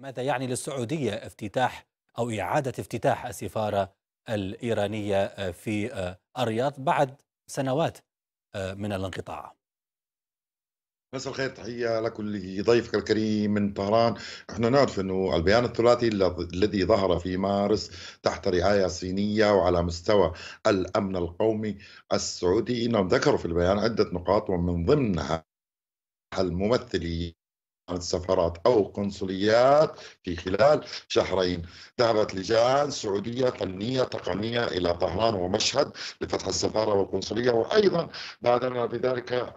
ماذا يعني للسعودية افتتاح أو إعادة افتتاح السفارة الإيرانية في آه، الرياض بعد سنوات آه، من الانقطاع؟ مساء الخير تحية لكل ضيفك الكريم من طهران احنا نعرف انه البيان الثلاثي الذي ظهر في مارس تحت رعاية صينية وعلى مستوى الأمن القومي السعودي انهم ذكروا في البيان عدة نقاط ومن ضمنها الممثلين السفارات أو قنصليات في خلال شهرين ذهبت لجان سعودية فنية تقنية إلى طهران ومشهد لفتح السفارة والقنصلية وأيضا بادرنا بذلك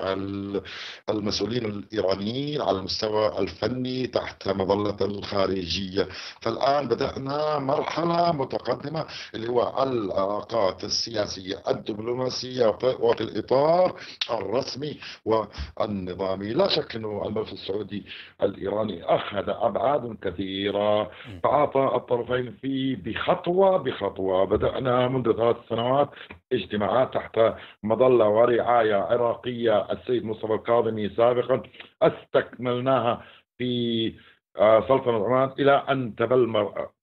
المسؤولين الإيرانيين على المستوى الفني تحت مظلة الخارجية فالآن بدأنا مرحلة متقدمة اللي هو العلاقات السياسية الدبلوماسية وفي الإطار الرسمي والنظامي لا شك أنه الملف السعودي الإيراني أخذ أبعاد كثيرة تعاطى الطرفين في بخطوة بخطوة بدأنا منذ ثلاث سنوات اجتماعات تحت مظلة ورعاية عراقية السيد مصطفى الكاظمي سابقا استكملناها في آه، سلطنة عمان إلى أن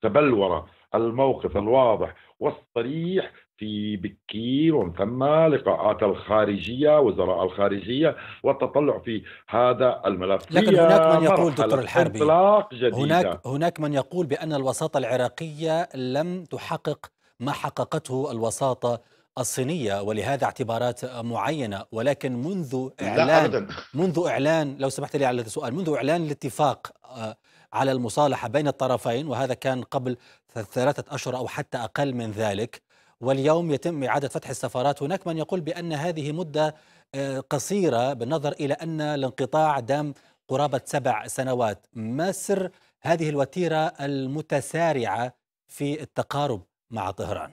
تبلور الموقف الواضح والصريح في بكير ومن ثم لقاءات الخارجية وزراء الخارجية والتطلع في هذا الملف لكن هناك من يقول دكتور الحربي هناك, هناك من يقول بأن الوساطة العراقية لم تحقق ما حققته الوساطة الصينية ولهذا اعتبارات معينة ولكن منذ إعلان منذ إعلان لو سمحت لي على السؤال منذ إعلان الاتفاق آه، على المصالحة بين الطرفين وهذا كان قبل ثلاثة أشهر أو حتى أقل من ذلك واليوم يتم إعادة فتح السفارات هناك من يقول بأن هذه مدة آه، قصيرة بالنظر إلى أن الانقطاع دام قرابة سبع سنوات ما سر هذه الوتيرة المتسارعة في التقارب مع طهران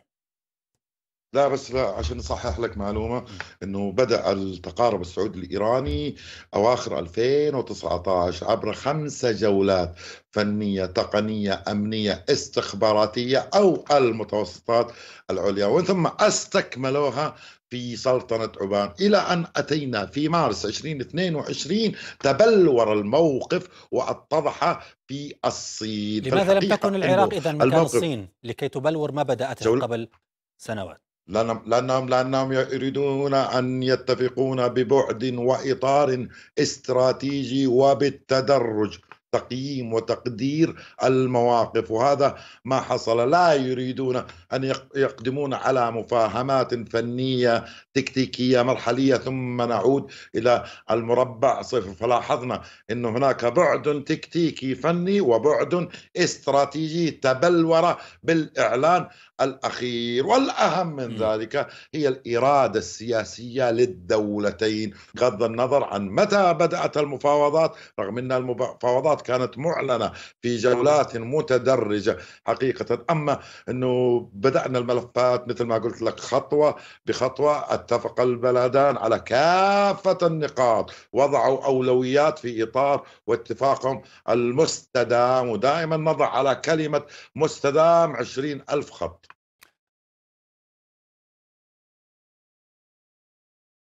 لا بس لا عشان اصحح لك معلومه انه بدا التقارب السعودي الايراني اواخر 2019 عبر خمسه جولات فنيه تقنيه امنيه استخباراتيه او المتوسطات العليا ومن ثم استكملوها في سلطنة عبان إلى أن أتينا في مارس 2022 تبلور الموقف واتضح في الصين لماذا لم تكن العراق إذا مكان الصين لكي تبلور ما بدأت قبل سنوات لأنهم, لأنهم يريدون أن يتفقون ببعد وإطار استراتيجي وبالتدرج تقييم وتقدير المواقف وهذا ما حصل لا يريدون أن يقدمون على مفاهمات فنية تكتيكية مرحلية ثم نعود إلى المربع صفر فلاحظنا أن هناك بعد تكتيكي فني وبعد استراتيجي تبلور بالإعلان الأخير والأهم من ذلك هي الإرادة السياسية للدولتين بغض النظر عن متى بدأت المفاوضات رغم أن المفاوضات كانت معلنة في جولات متدرجة حقيقة أما أنه بدأنا الملفات مثل ما قلت لك خطوة بخطوة اتفق البلدان على كافة النقاط وضعوا أولويات في إطار واتفاقهم المستدام ودائما نضع على كلمة مستدام عشرين ألف خط